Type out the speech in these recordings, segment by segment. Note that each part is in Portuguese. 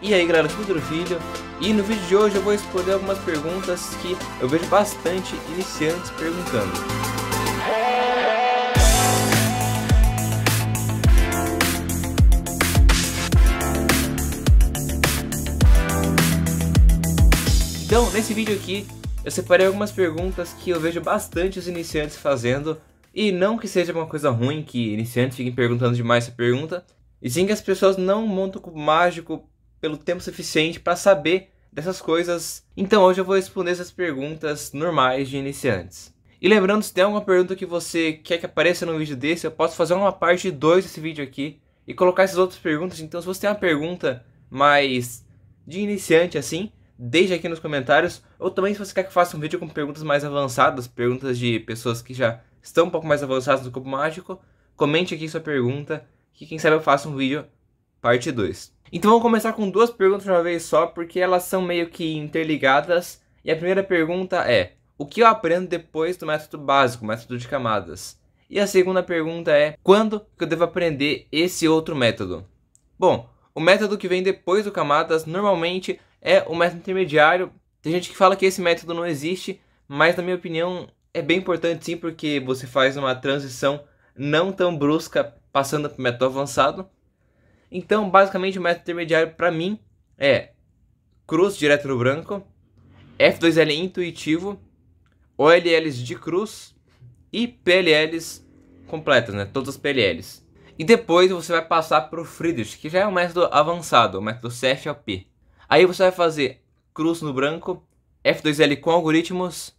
E aí galera, Futuro vídeo? e no vídeo de hoje eu vou responder algumas perguntas que eu vejo bastante iniciantes perguntando. Então, nesse vídeo aqui, eu separei algumas perguntas que eu vejo bastante os iniciantes fazendo, e não que seja uma coisa ruim que iniciantes fiquem perguntando demais essa pergunta, e sim que as pessoas não montam com mágico pelo tempo suficiente para saber dessas coisas. Então hoje eu vou responder essas perguntas normais de iniciantes. E lembrando, se tem alguma pergunta que você quer que apareça num vídeo desse, eu posso fazer uma parte 2 desse vídeo aqui e colocar essas outras perguntas. Então, se você tem uma pergunta mais de iniciante assim, deixe aqui nos comentários. Ou também, se você quer que eu faça um vídeo com perguntas mais avançadas, perguntas de pessoas que já estão um pouco mais avançadas no cubo mágico, comente aqui sua pergunta, que quem sabe eu faça um vídeo parte 2. Então vamos começar com duas perguntas de uma vez só, porque elas são meio que interligadas. E a primeira pergunta é: o que eu aprendo depois do método básico, método de camadas? E a segunda pergunta é: quando que eu devo aprender esse outro método? Bom, o método que vem depois do camadas normalmente é o método intermediário. Tem gente que fala que esse método não existe, mas na minha opinião é bem importante sim, porque você faz uma transição não tão brusca passando para o método avançado. Então, basicamente, o método intermediário para mim é cruz direto no branco, F2L intuitivo, OLLs de cruz e PLLs completas, né? Todas as PLLs. E depois você vai passar para o Friedrich, que já é um método avançado, o método CFLP. Aí você vai fazer cruz no branco, F2L com algoritmos,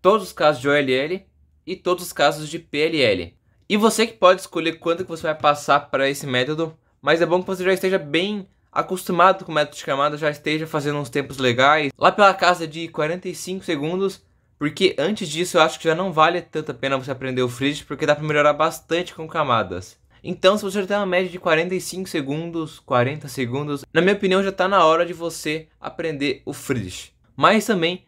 todos os casos de OLL e todos os casos de PLL. E você que pode escolher quanto que você vai passar para esse método mas é bom que você já esteja bem acostumado com o método de camada, já esteja fazendo uns tempos legais, lá pela casa de 45 segundos, porque antes disso eu acho que já não vale tanto a pena você aprender o freeze, porque dá para melhorar bastante com camadas. Então, se você já tem uma média de 45 segundos, 40 segundos, na minha opinião já está na hora de você aprender o freeze. Mas também,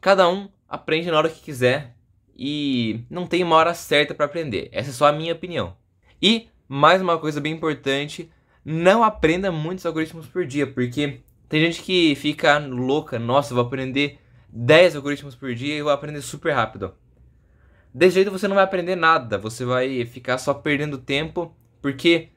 cada um aprende na hora que quiser e não tem uma hora certa para aprender. Essa é só a minha opinião. E mais uma coisa bem importante, não aprenda muitos algoritmos por dia, porque tem gente que fica louca, nossa, vou aprender 10 algoritmos por dia e vou aprender super rápido. Desse jeito você não vai aprender nada, você vai ficar só perdendo tempo, porque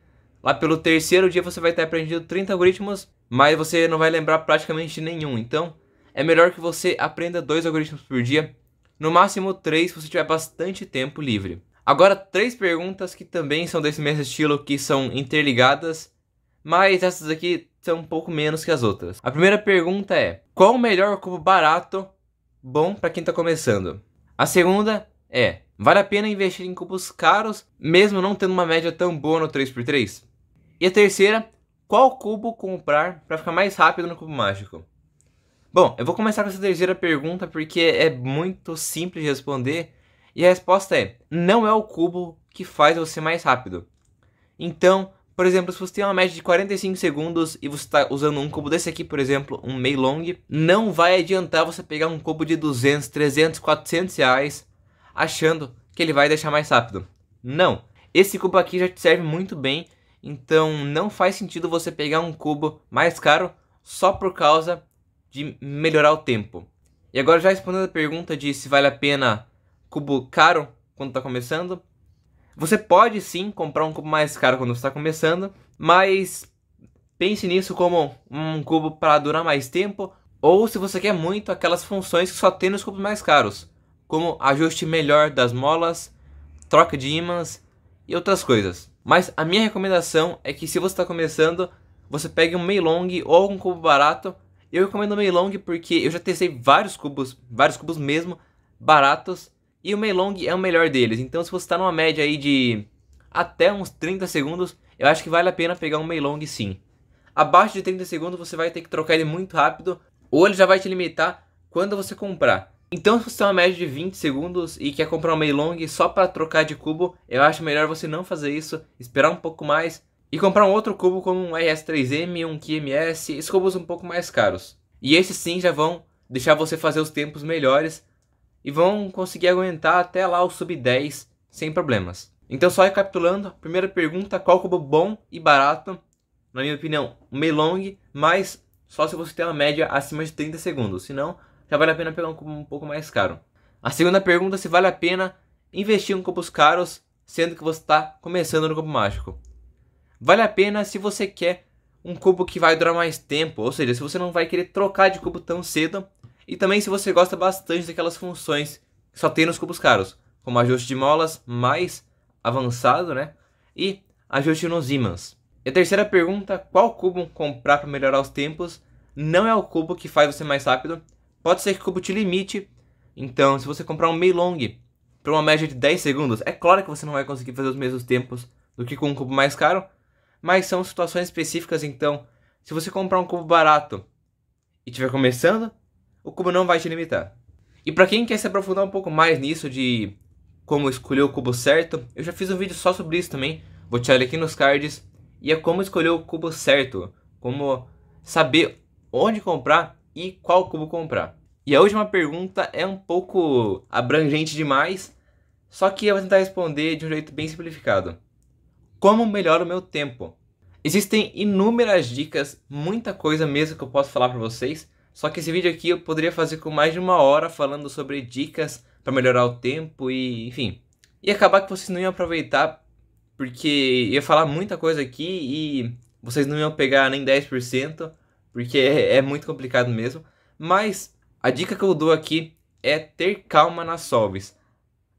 lá pelo terceiro dia você vai ter aprendido 30 algoritmos, mas você não vai lembrar praticamente nenhum. Então, é melhor que você aprenda dois algoritmos por dia, no máximo três se você tiver bastante tempo livre. Agora, três perguntas que também são desse mesmo estilo, que são interligadas, mas essas aqui são um pouco menos que as outras. A primeira pergunta é: qual o melhor cubo barato bom para quem está começando? A segunda é: vale a pena investir em cubos caros, mesmo não tendo uma média tão boa no 3x3? E a terceira: qual cubo comprar para ficar mais rápido no cubo mágico? Bom, eu vou começar com essa terceira pergunta porque é muito simples de responder e a resposta é: não é o cubo que faz você mais rápido. Então, por exemplo, se você tem uma média de 45 segundos e você está usando um cubo desse aqui, por exemplo, um meio long, não vai adiantar você pegar um cubo de 200, 300, 400 reais achando que ele vai deixar mais rápido. Não. Esse cubo aqui já te serve muito bem, então não faz sentido você pegar um cubo mais caro só por causa de melhorar o tempo. E agora já respondendo a pergunta de se vale a pena cubo caro quando está começando. Você pode sim comprar um cubo mais caro quando está começando, mas pense nisso como um cubo para durar mais tempo, ou se você quer muito aquelas funções que só tem nos cubos mais caros, como ajuste melhor das molas, troca de ímãs e outras coisas. Mas a minha recomendação é que se você está começando, você pegue um Meilong ou um cubo barato. Eu recomendo o Meilong porque eu já testei vários cubos, vários cubos mesmo, baratos, e o Meilong é o melhor deles. Então, se você está numa média aí de até uns 30 segundos, eu acho que vale a pena pegar um Meilong sim. Abaixo de 30 segundos, você vai ter que trocar ele muito rápido, ou ele já vai te limitar quando você comprar. Então, se você tem uma média de 20 segundos e quer comprar um Meilong só para trocar de cubo, eu acho melhor você não fazer isso, esperar um pouco mais e comprar um outro cubo como um RS3M, um QMS, esses cubos um pouco mais caros. E esses sim já vão deixar você fazer os tempos melhores e vão conseguir aguentar até lá o sub-10 sem problemas. Então, só recapitulando, primeira pergunta, qual cubo bom e barato? Na minha opinião, o Melong, mas só se você tem uma média acima de 30 segundos, senão já vale a pena pegar um cubo um pouco mais caro. A segunda pergunta, se vale a pena investir em cubos caros, sendo que você está começando no cubo mágico. Vale a pena se você quer um cubo que vai durar mais tempo, ou seja, se você não vai querer trocar de cubo tão cedo, e também se você gosta bastante daquelas funções que só tem nos cubos caros, como ajuste de molas mais avançado, né? E ajuste nos ímãs. E a terceira pergunta, qual cubo comprar para melhorar os tempos? Não é o cubo que faz você mais rápido. Pode ser que o cubo te limite. Então, se você comprar um Meilong para uma média de 10 segundos, é claro que você não vai conseguir fazer os mesmos tempos do que com um cubo mais caro, mas são situações específicas, então, se você comprar um cubo barato e estiver começando, o cubo não vai te limitar. E para quem quer se aprofundar um pouco mais nisso de como escolher o cubo certo, eu já fiz um vídeo só sobre isso também. Vou tirar ele aqui nos cards. E é como escolher o cubo certo, como saber onde comprar e qual cubo comprar. E a última pergunta é um pouco abrangente demais, só que eu vou tentar responder de um jeito bem simplificado. Como melhora o meu tempo? Existem inúmeras dicas, muita coisa mesmo que eu posso falar para vocês, só que esse vídeo aqui eu poderia fazer com mais de uma hora falando sobre dicas para melhorar o tempo e enfim. E acabar que vocês não iam aproveitar porque ia falar muita coisa aqui e vocês não iam pegar nem 10% porque é, é muito complicado mesmo. Mas a dica que eu dou aqui é ter calma nas solves.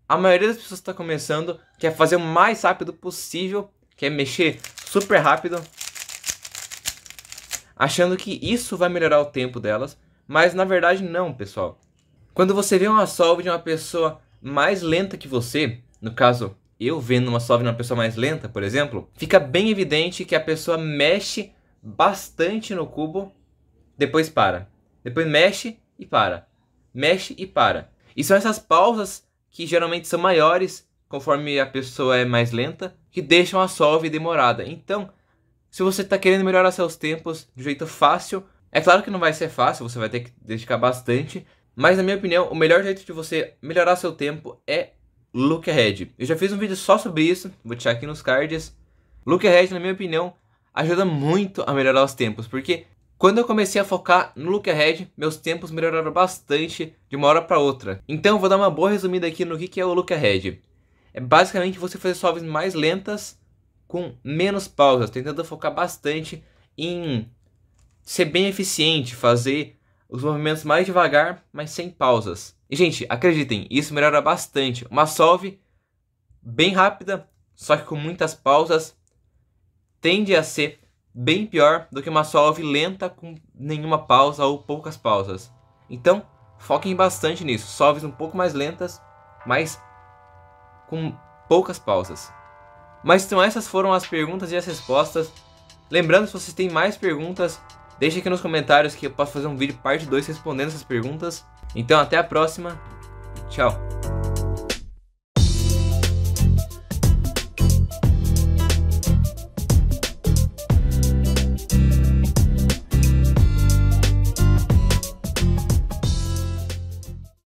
A maioria das pessoas está começando quer fazer o mais rápido possível, quer mexer super rápido, achando que isso vai melhorar o tempo delas, mas na verdade não, pessoal. Quando você vê uma solve de uma pessoa mais lenta que você, no caso eu vendo uma solve de uma pessoa mais lenta, por exemplo, fica bem evidente que a pessoa mexe bastante no cubo, depois para. Depois mexe e para. Mexe e para. E são essas pausas que geralmente são maiores conforme a pessoa é mais lenta, que deixam a solve demorada. Então, se você está querendo melhorar seus tempos de jeito fácil, é claro que não vai ser fácil, você vai ter que dedicar bastante, mas na minha opinião, o melhor jeito de você melhorar seu tempo é look ahead. Eu já fiz um vídeo só sobre isso, vou deixar aqui nos cards. Look ahead, na minha opinião, ajuda muito a melhorar os tempos, porque quando eu comecei a focar no look ahead, meus tempos melhoraram bastante de uma hora para outra. Então, vou dar uma boa resumida aqui no que é o look ahead. É basicamente você fazer solves mais lentas com menos pausas, tentando focar bastante em ser bem eficiente, fazer os movimentos mais devagar, mas sem pausas. E, gente, acreditem, isso melhora bastante. Uma solve bem rápida, só que com muitas pausas, tende a ser bem pior do que uma solve lenta com nenhuma pausa ou poucas pausas. Então, foquem bastante nisso. Solves um pouco mais lentas, mas com poucas pausas. Mas então essas foram as perguntas e as respostas. Lembrando, se vocês têm mais perguntas, deixe aqui nos comentários que eu posso fazer um vídeo parte 2 respondendo essas perguntas. Então até a próxima. Tchau.